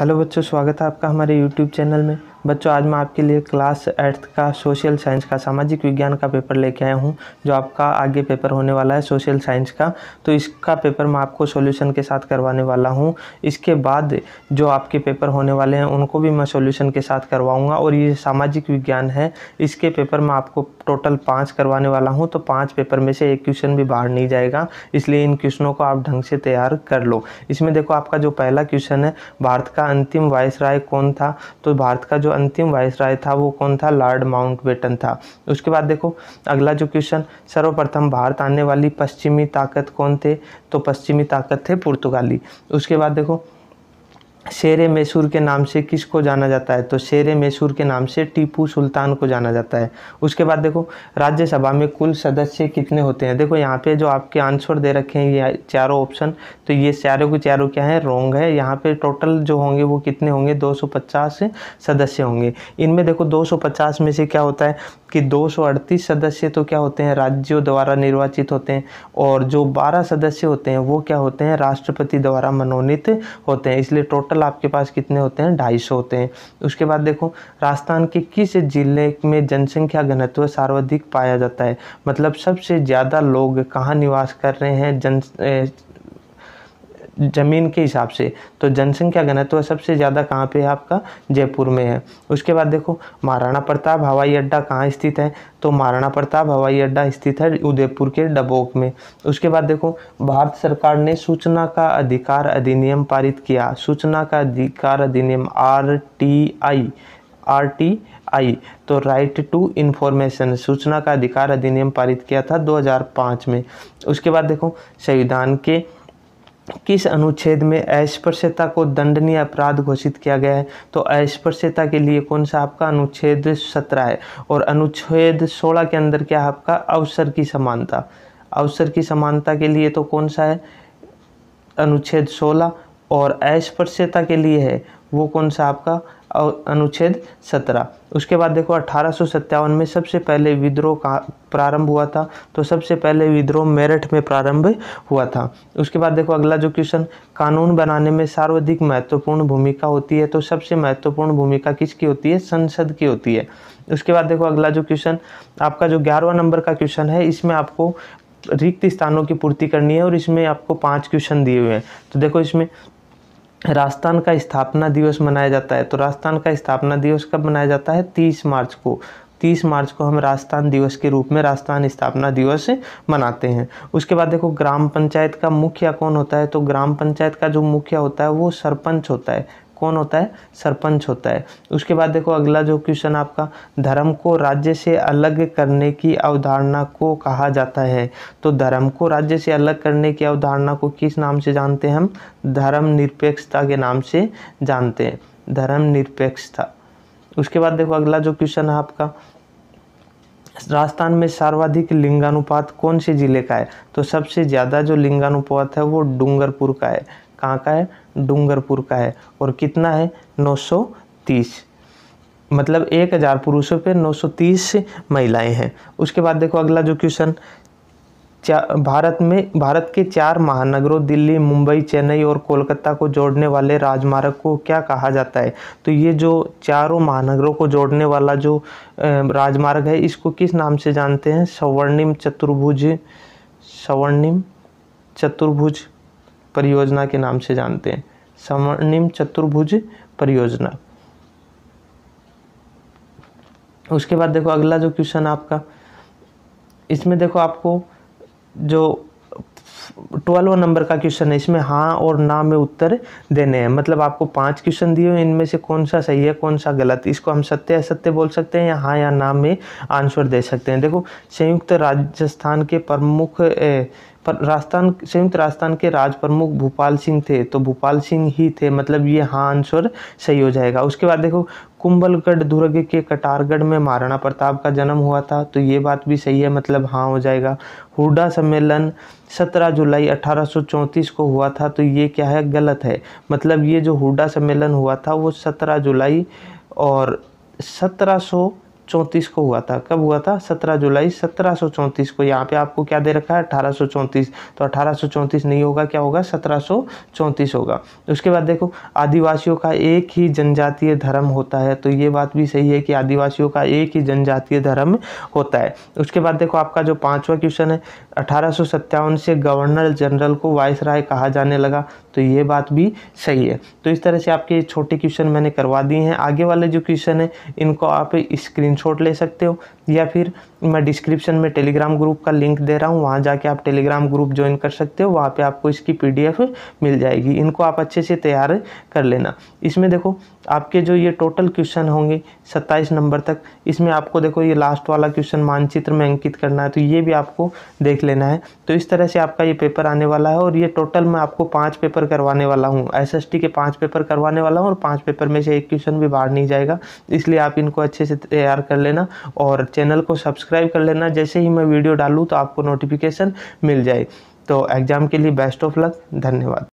hello बच्चों स्वागत है आपका हमारे यूट्यूब चैनल में बच्चों आज मैं आपके लिए क्लास एट्थ का सोशल साइंस का सामाजिक विज्ञान का पेपर लेके आया हूँ जो आपका आगे पेपर होने वाला है सोशल साइंस का तो इसका पेपर मैं आपको सॉल्यूशन के साथ करवाने वाला हूँ इसके बाद जो आपके पेपर होने वाले हैं उनको भी मैं सोल्यूशन के साथ करवाऊँगा और ये सामाजिक विज्ञान है इसके पेपर मैं आपको टोटल पाँच करवाने वाला हूँ तो पाँच पेपर में से एक क्वेश्चन भी बाहर नहीं जाएगा इसलिए इन क्वेश्चनों को आप ढंग से तैयार कर लो इसमें देखो आपका जो पहला क्वेश्चन है भारत का अंतिम राय कौन था तो भारत का जो अंतिम राय था वो कौन था लॉर्ड बेटन था उसके बाद देखो अगला जो क्वेश्चन सर्वप्रथम भारत आने वाली पश्चिमी ताकत कौन थे तो पश्चिमी ताकत थे पुर्तगाली उसके बाद देखो शेर मैसूर के नाम से किसको जाना जाता है तो शेर मैसूर के नाम से टीपू सुल्तान को जाना जाता है उसके बाद देखो राज्यसभा में कुल सदस्य कितने होते हैं देखो यहाँ पे जो आपके आंसर दे रखे हैं ये चारों ऑप्शन तो ये चारों के चारों क्या है रोंग है यहाँ पे टोटल जो होंगे वो कितने होंगे दो सदस्य होंगे इनमें देखो दो में से क्या होता है कि दो सदस्य तो क्या होते हैं राज्यों द्वारा निर्वाचित होते हैं और जो बारह सदस्य होते हैं वो क्या होते हैं राष्ट्रपति द्वारा मनोनीत होते हैं इसलिए टोटल टोटल आपके पास कितने होते हैं ढाई सौ होते हैं उसके बाद देखो राजस्थान के किस जिले में जनसंख्या घनत्व सर्वाधिक पाया जाता है मतलब सबसे ज़्यादा लोग कहाँ निवास कर रहे हैं जन ज़मीन के हिसाब से तो जनसंख्या घनत्व सबसे ज़्यादा कहाँ पे है आपका जयपुर में है उसके बाद देखो महाराणा प्रताप हवाई अड्डा कहाँ स्थित है तो महाराणा प्रताप हवाई अड्डा स्थित है उदयपुर के डबोक में उसके बाद देखो भारत सरकार ने सूचना का अधिकार अधिनियम पारित किया सूचना का अधिकार अधिनियम R T I R T I तो राइट टू इन्फॉर्मेशन सूचना का अधिकार अधिनियम पारित किया था 2005 में उसके बाद देखो संविधान के किस अनुच्छेद में अस्पृश्यता को दंडनीय अपराध घोषित किया गया है तो अस्पृश्यता के लिए कौन सा आपका अनुच्छेद सत्रह है और अनुच्छेद सोलह के अंदर क्या आपका अवसर की समानता अवसर की समानता के लिए तो कौन सा है अनुच्छेद सोलह और अस्पृश्यता के लिए है वो कौन सा आपका अनुच्छेद सत्रह उसके बाद देखो अठारह में सबसे पहले विद्रोह का प्रारंभ हुआ था तो सबसे पहले विद्रोह मेरठ में प्रारंभ हुआ था उसके बाद देखो अगला जो क्वेश्चन कानून बनाने में सर्वाधिक महत्वपूर्ण भूमिका होती है तो सबसे महत्वपूर्ण भूमिका किसकी होती है संसद की होती है उसके बाद देखो अगला जो क्वेश्चन आपका जो ग्यारहवा नंबर का क्वेश्चन है इसमें आपको रिक्त स्थानों की पूर्ति करनी है और इसमें आपको पाँच क्वेश्चन दिए हुए हैं तो देखो इसमें राजस्थान का स्थापना दिवस मनाया जाता है तो राजस्थान का स्थापना दिवस कब मनाया जाता है तीस मार्च को तीस मार्च को हम राजस्थान दिवस के रूप में राजस्थान स्थापना दिवस मनाते हैं उसके बाद देखो ग्राम पंचायत का मुखिया कौन होता है तो ग्राम पंचायत का जो मुखिया होता है वो सरपंच होता है कौन होता है सरपंच होता है उसके बाद देखो अगला जो क्वेश्चन आपका धर्म को राज्य से अलग करने की अवधारणा को कहा जाता है तो धर्म को राज्य से अलग करने की अवधारणा को किस नाम से जानते हैं हम धर्म निरपेक्षता के नाम से जानते हैं धर्म निरपेक्षता उसके बाद देखो अगला जो क्वेश्चन है आपका राजस्थान में सर्वाधिक लिंगानुपात कौन से ज़िले का है तो सबसे ज़्यादा जो लिंगानुपात है वो डूंगरपुर का है कहाँ का है डूंगरपुर का है और कितना है 930 मतलब 1000 पुरुषों पे 930 महिलाएं हैं उसके बाद देखो अगला जो क्वेश्चन भारत में भारत के चार महानगरों दिल्ली मुंबई चेन्नई और कोलकाता को जोड़ने वाले राजमार्ग को क्या कहा जाता है तो ये जो चारों महानगरों को जोड़ने वाला जो राजमार्ग है इसको किस नाम से जानते हैं सवर्णिम चतुर्भुज सवर्णिम चतुर्भुज परियोजना के नाम से जानते हैं स्वर्णिम चतुर्भुज परियोजना उसके बाद देखो अगला जो क्वेश्चन आपका इसमें देखो आपको जो ट्वेल्व नंबर का क्वेश्चन है इसमें हाँ और ना में उत्तर देने हैं मतलब आपको पांच क्वेश्चन दिए हैं इनमें से कौन सा सही है कौन सा गलत इसको हम सत्य असत्य बोल सकते हैं या हाँ या ना में आंसर दे सकते हैं देखो संयुक्त राजस्थान के प्रमुख पर राजस्थान संयुक्त राजस्थान के राज प्रमुख भूपाल सिंह थे तो भूपाल सिंह ही थे मतलब ये हाँ आंसर सही हो जाएगा उसके बाद देखो कुंबलगढ़ दुर्ग के कटारगढ़ में महाराणा प्रताप का जन्म हुआ था तो ये बात भी सही है मतलब हाँ हो जाएगा हुडा सम्मेलन 17 जुलाई 1834 को हुआ था तो ये क्या है गलत है मतलब ये जो हुडा सम्मेलन हुआ था वो 17 जुलाई और सत्रह चौंतीस को हुआ था कब हुआ था सत्रह जुलाई सत्रह सौ चौंतीस को यहाँ पे आपको क्या दे रखा है अठारह सौ चौंतीस तो अठारह सौ चौंतीस नहीं होगा क्या होगा सत्रह सौ चौंतीस होगा उसके बाद देखो आदिवासियों का एक ही जनजातीय धर्म होता है तो ये बात भी सही है कि आदिवासियों का एक ही जनजातीय धर्म होता है उसके बाद देखो आपका जो पाँचवा क्वेश्चन है अठारह से गवर्नर जनरल को वाइस कहा जाने लगा तो ये बात भी सही है तो इस तरह से आपके छोटे क्वेश्चन मैंने करवा दिए हैं आगे वाले जो क्वेश्चन हैं इनको आप स्क्रीनशॉट ले सकते हो या फिर मैं डिस्क्रिप्शन में टेलीग्राम ग्रुप का लिंक दे रहा हूँ वहाँ जाके आप टेलीग्राम ग्रुप ज्वाइन कर सकते हो वहाँ पे आपको इसकी पीडीएफ मिल जाएगी इनको आप अच्छे से तैयार कर लेना इसमें देखो आपके जो ये टोटल क्वेश्चन होंगे सत्ताईस नंबर तक इसमें आपको देखो ये लास्ट वाला क्वेश्चन मानचित्र में अंकित करना है तो ये भी आपको देख लेना है तो इस तरह से आपका ये पेपर आने वाला है और ये टोटल मैं आपको पाँच पेपर करवाने वाला हूँ एस के पाँच पेपर करवाने वाला हूँ और पाँच पेपर में से एक क्वेश्चन भी बाहर नहीं जाएगा इसलिए आप इनको अच्छे से तैयार कर लेना और चैनल को सब्सक्राइब कर लेना जैसे ही मैं वीडियो डालूँ तो आपको नोटिफिकेशन मिल जाए तो एग्ज़ाम के लिए बेस्ट ऑफ लक धन्यवाद